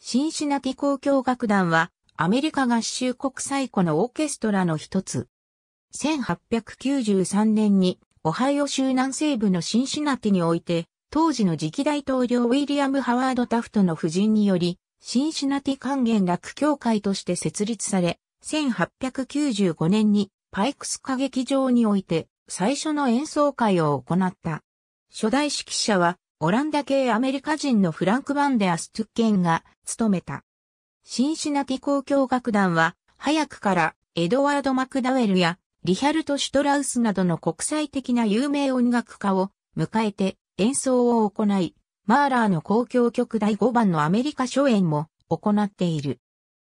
シンシナティ交響楽団は、アメリカ合衆国最古のオーケストラの一つ。1893年に、オハイオ州南西部のシンシナティにおいて、当時の次期大統領ウィリアム・ハワード・タフトの夫人により、シンシナティ管弦楽協会として設立され、1895年にパイクス歌劇場において最初の演奏会を行った。初代指揮者はオランダ系アメリカ人のフランク・バンデアス・トゥッケンが務めた。シンシナティ交響楽団は、早くからエドワード・マクダウェルやリヒャルト・シュトラウスなどの国際的な有名音楽家を迎えて演奏を行い、マーラーの公共曲第5番のアメリカ初演も行っている。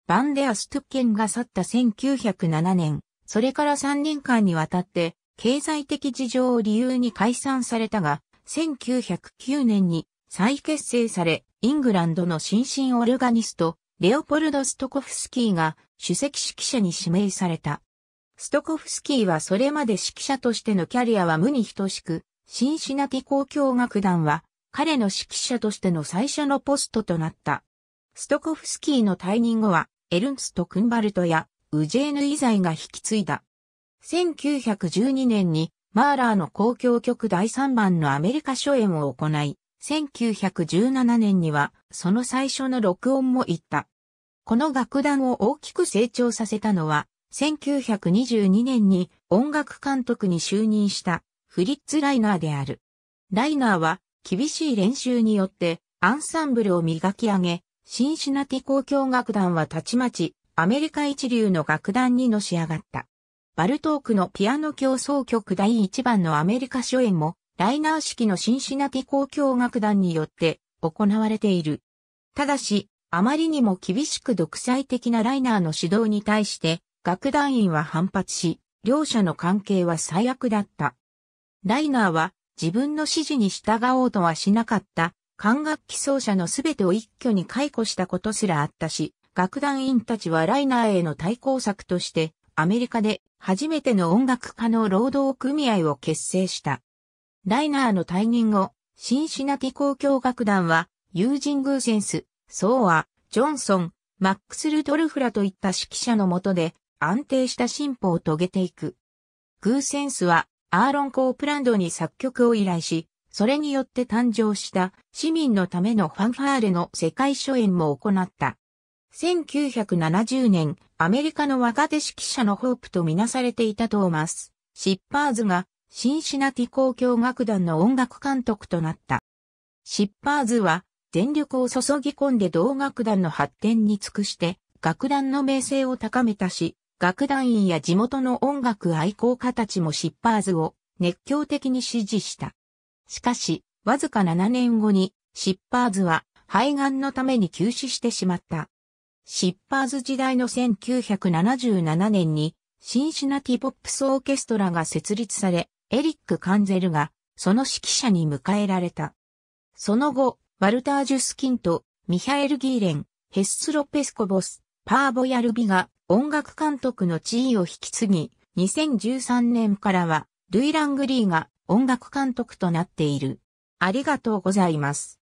バンデアス・トゥッケンが去った1907年、それから3年間にわたって、経済的事情を理由に解散されたが、1909年に再結成され、イングランドの新進オルガニスト、レオポルド・ストコフスキーが主席指揮者に指名された。ストコフスキーはそれまで指揮者としてのキャリアは無に等しく、シンシナティ交響楽団は彼の指揮者としての最初のポストとなった。ストコフスキーの退任後は、エルンスト・クンバルトやウジェーヌイザイが引き継いだ。1912年にマーラーの交響曲第3番のアメリカ初演を行い、1917年にはその最初の録音も行った。この楽団を大きく成長させたのは、1922年に音楽監督に就任したフリッツ・ライナーである。ライナーは厳しい練習によってアンサンブルを磨き上げ、シンシナティ公共楽団はたちまちアメリカ一流の楽団にのし上がった。バルトークのピアノ競争曲第1番のアメリカ初演も、ライナー式のシンシナティ交響楽団によって行われている。ただし、あまりにも厳しく独裁的なライナーの指導に対して、楽団員は反発し、両者の関係は最悪だった。ライナーは自分の指示に従おうとはしなかった、管楽器奏者のすべてを一挙に解雇したことすらあったし、楽団員たちはライナーへの対抗策として、アメリカで初めての音楽家の労働組合を結成した。ライナーの退任後、シンシナティ交響楽団は、ユージン・グーセンス、ソーア、ジョンソン、マックス・ルドルフラといった指揮者のもとで、安定した進歩を遂げていく。グーセンスは、アーロン・コープランドに作曲を依頼し、それによって誕生した市民のためのファンファーレの世界初演も行った。1970年、アメリカの若手指揮者のホープとみなされていたトーマス・シッパーズが、シンシナティ交響楽団の音楽監督となった。シッパーズは、全力を注ぎ込んで同楽団の発展に尽くして、楽団の名声を高めたし、楽団員や地元の音楽愛好家たちもシッパーズを熱狂的に支持した。しかし、わずか7年後に、シッパーズは肺がんのために急死してしまった。シッパーズ時代の1977年にシンシナティポップスオーケストラが設立され、エリック・カンゼルがその指揮者に迎えられた。その後、ワルター・ジュスキンとミハエル・ギーレン、ヘッス・ロペスコボス、パーボ・ヤルビが音楽監督の地位を引き継ぎ、2013年からはルイ・ラングリーが音楽監督となっている。ありがとうございます。